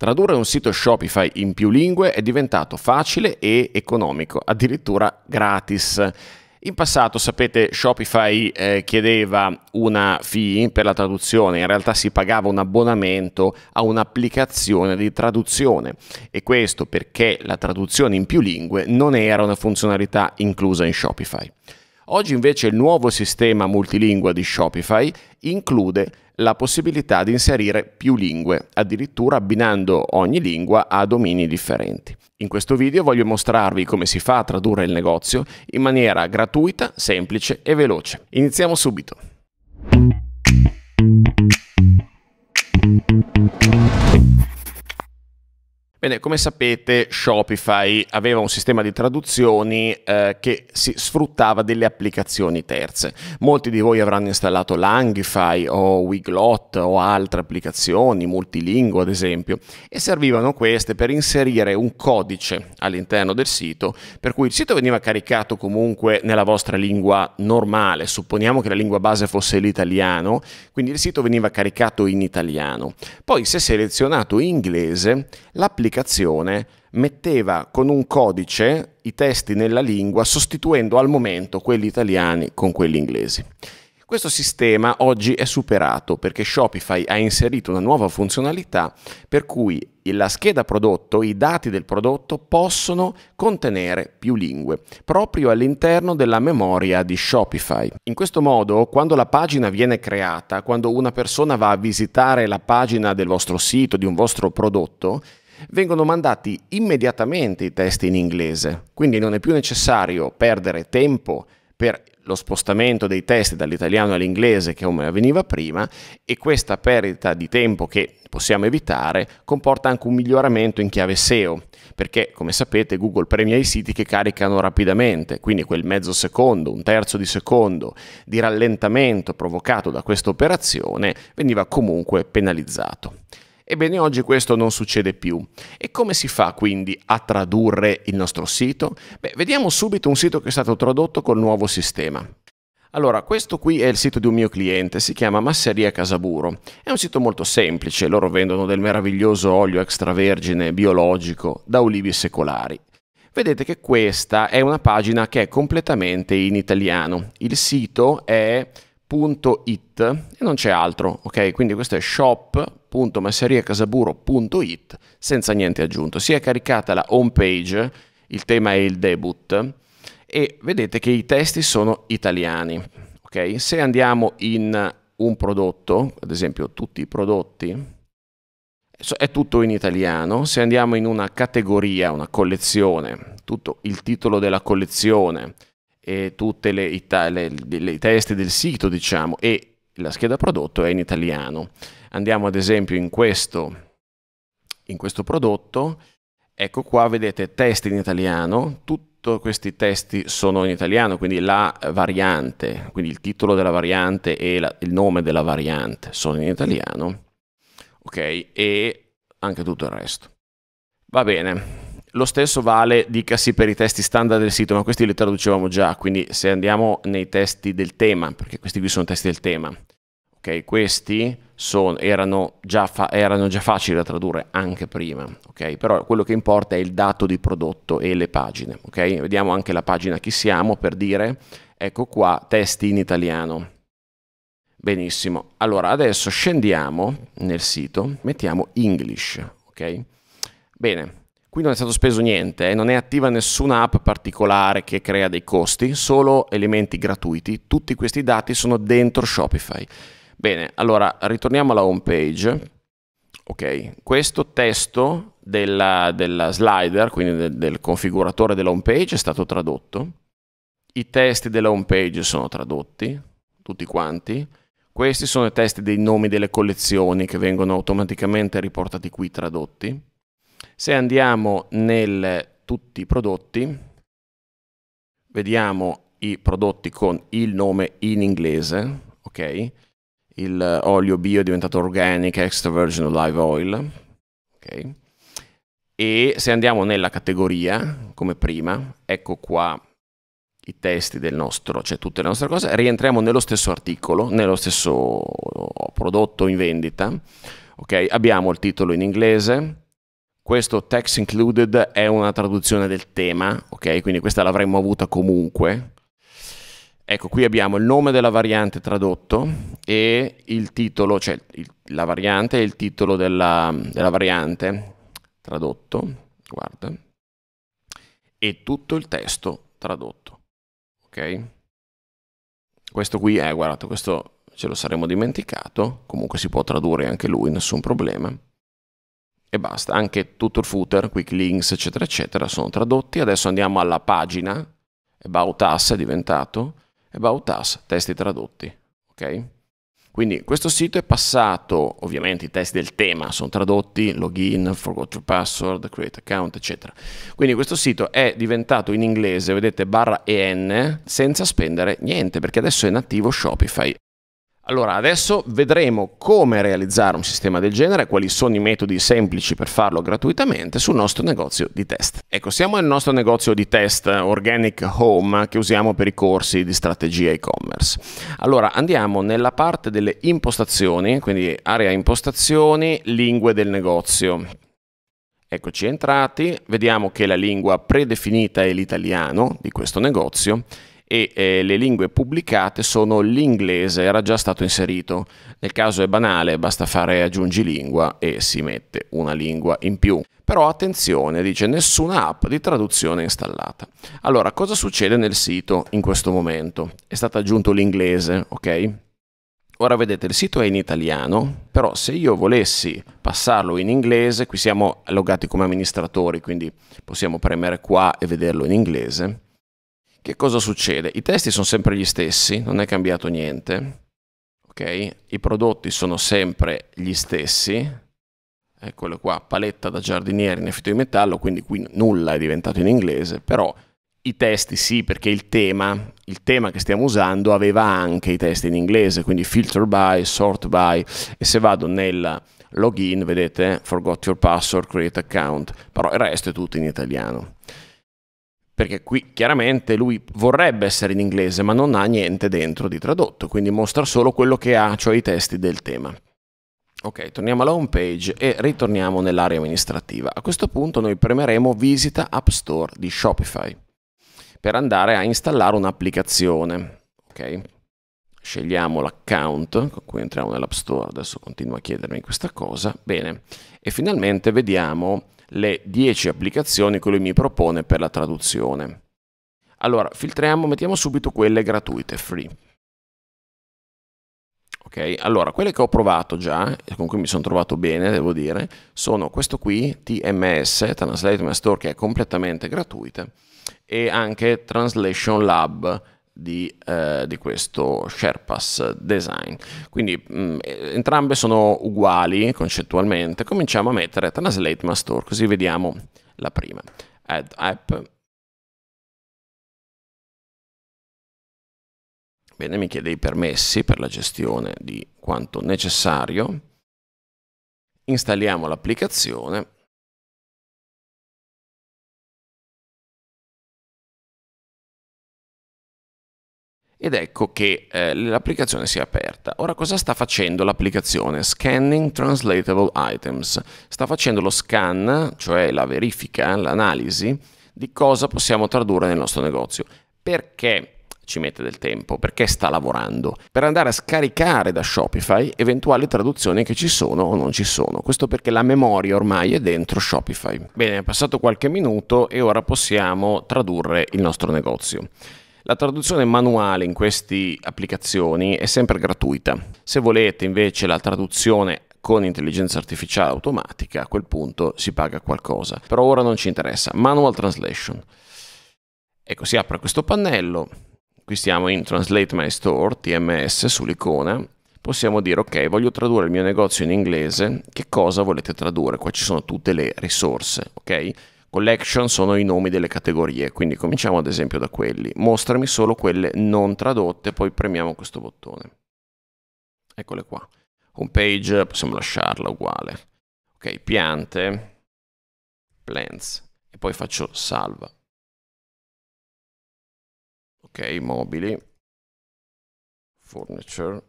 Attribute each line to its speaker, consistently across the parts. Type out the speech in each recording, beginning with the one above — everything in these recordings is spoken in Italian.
Speaker 1: Tradurre un sito Shopify in più lingue è diventato facile e economico, addirittura gratis. In passato, sapete, Shopify eh, chiedeva una fee per la traduzione, in realtà si pagava un abbonamento a un'applicazione di traduzione e questo perché la traduzione in più lingue non era una funzionalità inclusa in Shopify. Oggi invece il nuovo sistema multilingua di Shopify include la possibilità di inserire più lingue, addirittura abbinando ogni lingua a domini differenti. In questo video voglio mostrarvi come si fa a tradurre il negozio in maniera gratuita, semplice e veloce. Iniziamo subito! Bene, come sapete Shopify aveva un sistema di traduzioni eh, che si sfruttava delle applicazioni terze. Molti di voi avranno installato Langify o Wiglot o altre applicazioni, multilingue ad esempio, e servivano queste per inserire un codice all'interno del sito, per cui il sito veniva caricato comunque nella vostra lingua normale, supponiamo che la lingua base fosse l'italiano, quindi il sito veniva caricato in italiano. Poi se selezionato inglese, l'applicazione metteva con un codice i testi nella lingua sostituendo al momento quelli italiani con quelli inglesi. Questo sistema oggi è superato perché Shopify ha inserito una nuova funzionalità per cui la scheda prodotto, i dati del prodotto possono contenere più lingue, proprio all'interno della memoria di Shopify. In questo modo, quando la pagina viene creata, quando una persona va a visitare la pagina del vostro sito, di un vostro prodotto, vengono mandati immediatamente i test in inglese, quindi non è più necessario perdere tempo per lo spostamento dei test dall'italiano all'inglese che come avveniva prima e questa perdita di tempo che possiamo evitare comporta anche un miglioramento in chiave SEO perché come sapete Google premia i siti che caricano rapidamente quindi quel mezzo secondo, un terzo di secondo di rallentamento provocato da questa operazione veniva comunque penalizzato. Ebbene, oggi questo non succede più. E come si fa quindi a tradurre il nostro sito? Beh, vediamo subito un sito che è stato tradotto col nuovo sistema. Allora, questo qui è il sito di un mio cliente, si chiama Masseria Casaburo. È un sito molto semplice, loro vendono del meraviglioso olio extravergine biologico da olivi secolari. Vedete che questa è una pagina che è completamente in italiano. Il sito è shop.it e non c'è altro, ok? Quindi questo è shop.masseriacasaburo.it senza niente aggiunto. Si è caricata la home page, il tema è il debut e vedete che i testi sono italiani, ok? Se andiamo in un prodotto, ad esempio tutti i prodotti, è tutto in italiano. Se andiamo in una categoria, una collezione, tutto il titolo della collezione, e tutte le, ita- le, del sito, diciamo, e la scheda prodotto è in italiano. Andiamo ad esempio in questo, in questo prodotto, ecco qua vedete testi in italiano, tutti questi testi sono in italiano, quindi la variante, quindi il titolo della variante e la, il nome della variante sono in italiano, ok, e anche tutto il resto. Va bene. Lo stesso vale, dicasi, per i testi standard del sito, ma questi li traducevamo già, quindi se andiamo nei testi del tema, perché questi qui sono testi del tema, ok? Questi sono, erano, già fa, erano, già facili da tradurre anche prima, ok? Però quello che importa è il dato di prodotto e le pagine, ok? Vediamo anche la pagina chi siamo per dire, ecco qua, testi in italiano. Benissimo, allora adesso scendiamo nel sito, mettiamo English, ok? Bene, Qui non è stato speso niente, eh? non è attiva nessuna app particolare che crea dei costi, solo elementi gratuiti. Tutti questi dati sono dentro Shopify. Bene, allora ritorniamo alla home page. Ok, questo testo della, della slider, quindi del, del configuratore della home page, è stato tradotto. I testi della home page sono tradotti, tutti quanti. Questi sono i testi dei nomi delle collezioni che vengono automaticamente riportati qui tradotti se andiamo nel tutti i prodotti, vediamo i prodotti con il nome in inglese, ok? Il olio bio è diventato organic extra virgin olive oil, ok? E se andiamo nella categoria, come prima, ecco qua i testi del nostro, cioè tutte le nostre cose, rientriamo nello stesso articolo, nello stesso prodotto in vendita, ok? Abbiamo il titolo in inglese, questo text included è una traduzione del tema, ok? Quindi questa l'avremmo avuta comunque. Ecco, qui abbiamo il nome della variante tradotto e il titolo, cioè il, la variante e il titolo della, della variante tradotto, guarda, e tutto il testo tradotto, ok? Questo qui, è, eh, guardate, questo ce lo saremmo dimenticato, comunque si può tradurre anche lui, nessun problema e basta. Anche tutto il footer, quick links, eccetera, eccetera, sono tradotti. Adesso andiamo alla pagina, about us è diventato, about us, testi tradotti, ok? Quindi questo sito è passato, ovviamente i testi del tema sono tradotti, login, forgot your password, create account, eccetera. Quindi questo sito è diventato in inglese, vedete, barra EN, senza spendere niente, perché adesso è nativo Shopify. Allora, adesso vedremo come realizzare un sistema del genere, quali sono i metodi semplici per farlo gratuitamente sul nostro negozio di test. Ecco, siamo nel nostro negozio di test eh, Organic Home che usiamo per i corsi di strategia e-commerce. Allora, andiamo nella parte delle impostazioni, quindi area impostazioni, lingue del negozio. Eccoci entrati, vediamo che la lingua predefinita è l'italiano di questo negozio e eh, le lingue pubblicate sono l'inglese, era già stato inserito. Nel caso è banale, basta fare aggiungi lingua e si mette una lingua in più. Però attenzione, dice nessuna app di traduzione installata. Allora, cosa succede nel sito in questo momento? È stato aggiunto l'inglese, ok? Ora vedete, il sito è in italiano, però se io volessi passarlo in inglese, qui siamo logati come amministratori, quindi possiamo premere qua e vederlo in inglese che cosa succede? I testi sono sempre gli stessi, non è cambiato niente, ok? I prodotti sono sempre gli stessi, eccolo qua, paletta da giardinieri in effetto di metallo, quindi qui nulla è diventato in inglese, però i testi sì, perché il tema, il tema che stiamo usando aveva anche i testi in inglese, quindi filter by, sort by, e se vado nel login vedete, forgot your password, create account, però il resto è tutto in italiano perché qui chiaramente lui vorrebbe essere in inglese ma non ha niente dentro di tradotto, quindi mostra solo quello che ha, cioè i testi del tema. Ok, torniamo alla home page e ritorniamo nell'area amministrativa. A questo punto noi premeremo Visita App Store di Shopify per andare a installare un'applicazione. Ok, scegliamo l'account con cui entriamo nell'App Store, adesso continua a chiedermi questa cosa. Bene, e finalmente vediamo le 10 applicazioni che lui mi propone per la traduzione. Allora, filtriamo, mettiamo subito quelle gratuite, free. Ok, allora, quelle che ho provato già, con cui mi sono trovato bene, devo dire, sono questo qui, TMS, Translate My Store, che è completamente gratuita, e anche Translation Lab, di, eh, di questo SharePass design. Quindi mh, mm, entrambe sono uguali concettualmente. Cominciamo a mettere Translate Mastor, così vediamo la prima. Add app. Bene, mi chiede i permessi per la gestione di quanto necessario. Installiamo l'applicazione ed ecco che eh, l'applicazione si è aperta. Ora cosa sta facendo l'applicazione? Scanning Translatable Items. Sta facendo lo scan, cioè la verifica, l'analisi di cosa possiamo tradurre nel nostro negozio. Perché ci mette del tempo? Perché sta lavorando? Per andare a scaricare da Shopify eventuali traduzioni che ci sono o non ci sono. Questo perché la memoria ormai è dentro Shopify. Bene, è passato qualche minuto e ora possiamo tradurre il nostro negozio. La traduzione manuale in queste applicazioni è sempre gratuita. Se volete invece la traduzione con intelligenza artificiale automatica, a quel punto si paga qualcosa. Però ora non ci interessa. Manual Translation. Ecco, si apre questo pannello. Qui stiamo in Translate My Store, TMS, sull'icona. Possiamo dire, ok, voglio tradurre il mio negozio in inglese, che cosa volete tradurre? Qua ci sono tutte le risorse, ok? Collection sono i nomi delle categorie, quindi cominciamo ad esempio da quelli. Mostrami solo quelle non tradotte, poi premiamo questo bottone. Eccole qua. Home page, possiamo lasciarla uguale. Ok, piante, plants, e poi faccio salva. Ok, mobili, furniture.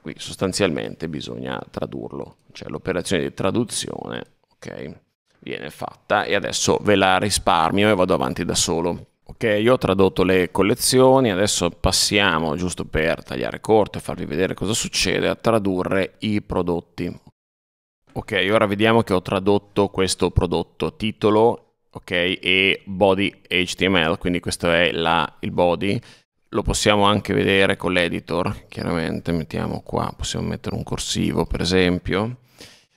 Speaker 1: Qui sostanzialmente bisogna tradurlo, cioè l'operazione di traduzione, ok? viene fatta e adesso ve la risparmio e vado avanti da solo. Ok, io ho tradotto le collezioni, adesso passiamo, giusto per tagliare corto e farvi vedere cosa succede, a tradurre i prodotti. Ok, ora vediamo che ho tradotto questo prodotto, titolo, ok, e body HTML, quindi questo è la, il body. Lo possiamo anche vedere con l'editor, chiaramente, mettiamo qua, possiamo mettere un corsivo per esempio,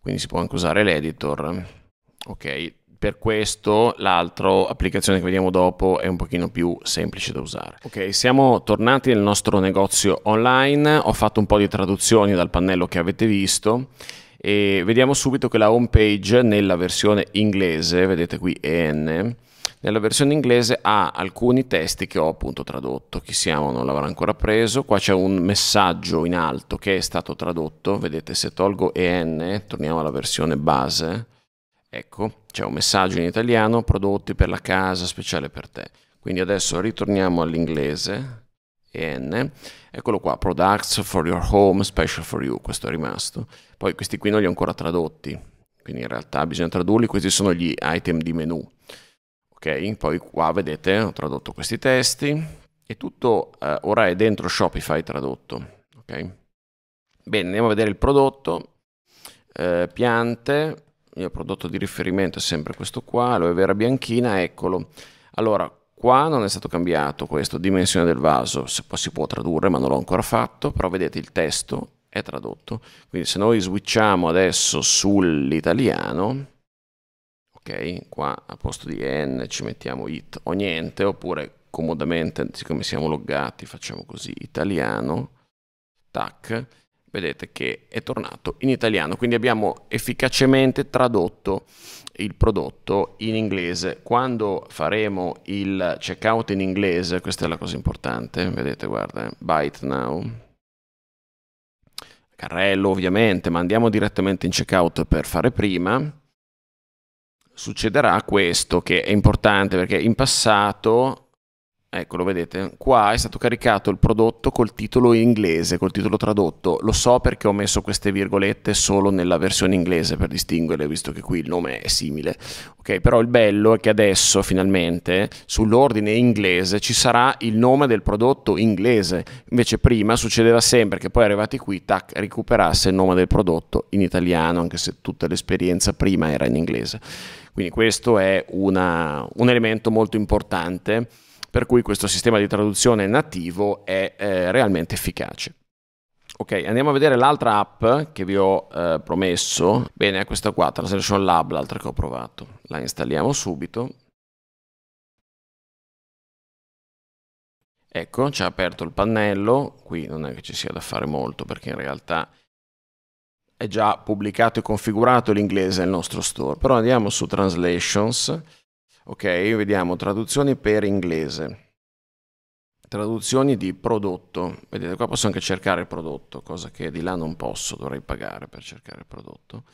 Speaker 1: quindi si può anche usare l'editor ok? Per questo l'altra applicazione che vediamo dopo è un pochino più semplice da usare. Ok, siamo tornati nel nostro negozio online, ho fatto un po' di traduzioni dal pannello che avete visto e vediamo subito che la home page nella versione inglese, vedete qui EN, nella versione inglese ha alcuni testi che ho appunto tradotto, chi siamo non l'avrà ancora preso, qua c'è un messaggio in alto che è stato tradotto, vedete se tolgo EN, torniamo alla versione base, Ecco, c'è un messaggio in italiano, prodotti per la casa, speciale per te. Quindi adesso ritorniamo all'inglese, EN, eccolo qua, products for your home, special for you, questo è rimasto. Poi questi qui non li ho ancora tradotti, quindi in realtà bisogna tradurli, questi sono gli item di menu. Ok, poi qua vedete ho tradotto questi testi e tutto eh, ora è dentro Shopify tradotto. Ok, bene, andiamo a vedere il prodotto, eh, piante, il prodotto di riferimento è sempre questo qua, aloe vera bianchina, eccolo. Allora, qua non è stato cambiato questo, dimensione del vaso, si può, si può tradurre ma non l'ho ancora fatto, però vedete il testo è tradotto, quindi se noi switchiamo adesso sull'italiano, ok, qua a posto di n ci mettiamo it o niente, oppure comodamente, siccome siamo loggati, facciamo così, italiano, tac, vedete che è tornato in italiano, quindi abbiamo efficacemente tradotto il prodotto in inglese. Quando faremo il checkout in inglese, questa è la cosa importante, vedete, guarda, eh, buy now. Carrello ovviamente, ma andiamo direttamente in checkout per fare prima. Succederà questo che è importante perché in passato Ecco, lo vedete, qua è stato caricato il prodotto col titolo inglese, col titolo tradotto. Lo so perché ho messo queste virgolette solo nella versione inglese per distinguerle, visto che qui il nome è simile. Ok, però il bello è che adesso finalmente sull'ordine inglese ci sarà il nome del prodotto inglese. Invece prima succedeva sempre che poi arrivati qui, tac, recuperasse il nome del prodotto in italiano, anche se tutta l'esperienza prima era in inglese. Quindi questo è una, un elemento molto importante per cui questo sistema di traduzione nativo è eh, realmente efficace. Ok, andiamo a vedere l'altra app che vi ho eh, promesso. Bene, è questa qua, Translation Lab, l'altra che ho provato. La installiamo subito. Ecco, ci ha aperto il pannello. Qui non è che ci sia da fare molto perché in realtà è già pubblicato e configurato l'inglese nel nostro store. Però andiamo su Translations Ok, vediamo traduzioni per inglese. Traduzioni di prodotto. Vedete, qua posso anche cercare il prodotto, cosa che di là non posso, dovrei pagare per cercare il prodotto.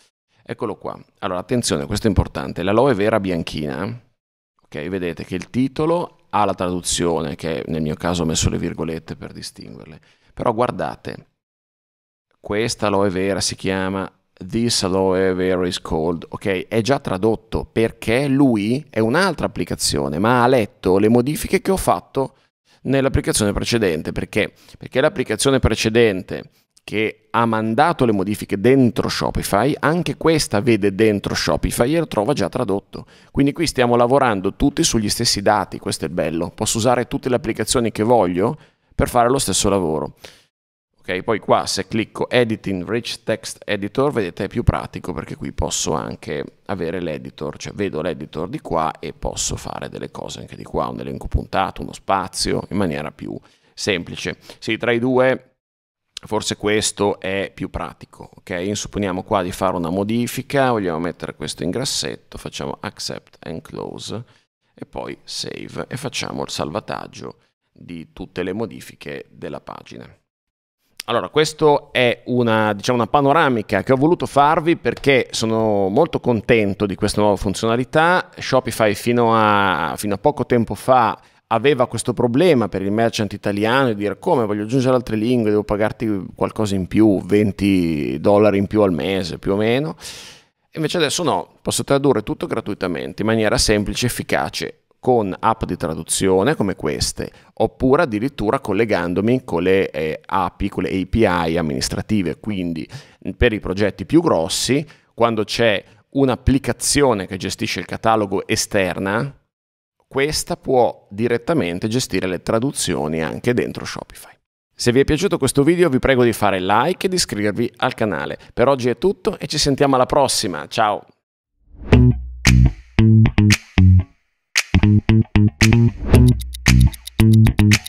Speaker 1: Eccolo qua. Allora, attenzione, questo è importante. La Loe vera bianchina. Ok, vedete che il titolo ha la traduzione, che nel mio caso ho messo le virgolette per distinguerle. Però guardate, questa Loe vera si chiama This Law Ever is Called, ok? È già tradotto perché lui è un'altra applicazione, ma ha letto le modifiche che ho fatto nell'applicazione precedente. Perché? Perché l'applicazione precedente che ha mandato le modifiche dentro Shopify, anche questa vede dentro Shopify e lo trova già tradotto. Quindi qui stiamo lavorando tutti sugli stessi dati, questo è bello. Posso usare tutte le applicazioni che voglio per fare lo stesso lavoro. Ok, poi qua se clicco Editing Rich Text Editor, vedete è più pratico perché qui posso anche avere l'editor, cioè vedo l'editor di qua e posso fare delle cose anche di qua, un elenco puntato, uno spazio, in maniera più semplice. Sì, tra i due forse questo è più pratico, ok? Supponiamo qua di fare una modifica, vogliamo mettere questo in grassetto, facciamo Accept and Close e poi Save e facciamo il salvataggio di tutte le modifiche della pagina. Allora, questa è una, diciamo, una, panoramica che ho voluto farvi perché sono molto contento di questa nuova funzionalità. Shopify fino a, fino a poco tempo fa aveva questo problema per il merchant italiano di dire come voglio aggiungere altre lingue, devo pagarti qualcosa in più, 20 dollari in più al mese più o meno. Invece adesso no, posso tradurre tutto gratuitamente, in maniera semplice, efficace con app di traduzione come queste, oppure addirittura collegandomi con le eh, API, con le API amministrative. Quindi per i progetti più grossi, quando c'è un'applicazione che gestisce il catalogo esterna, questa può direttamente gestire le traduzioni anche dentro Shopify. Se vi è piaciuto questo video vi prego di fare like e di iscrivervi al canale. Per oggi è tutto e ci sentiamo alla prossima. Ciao! Thank you.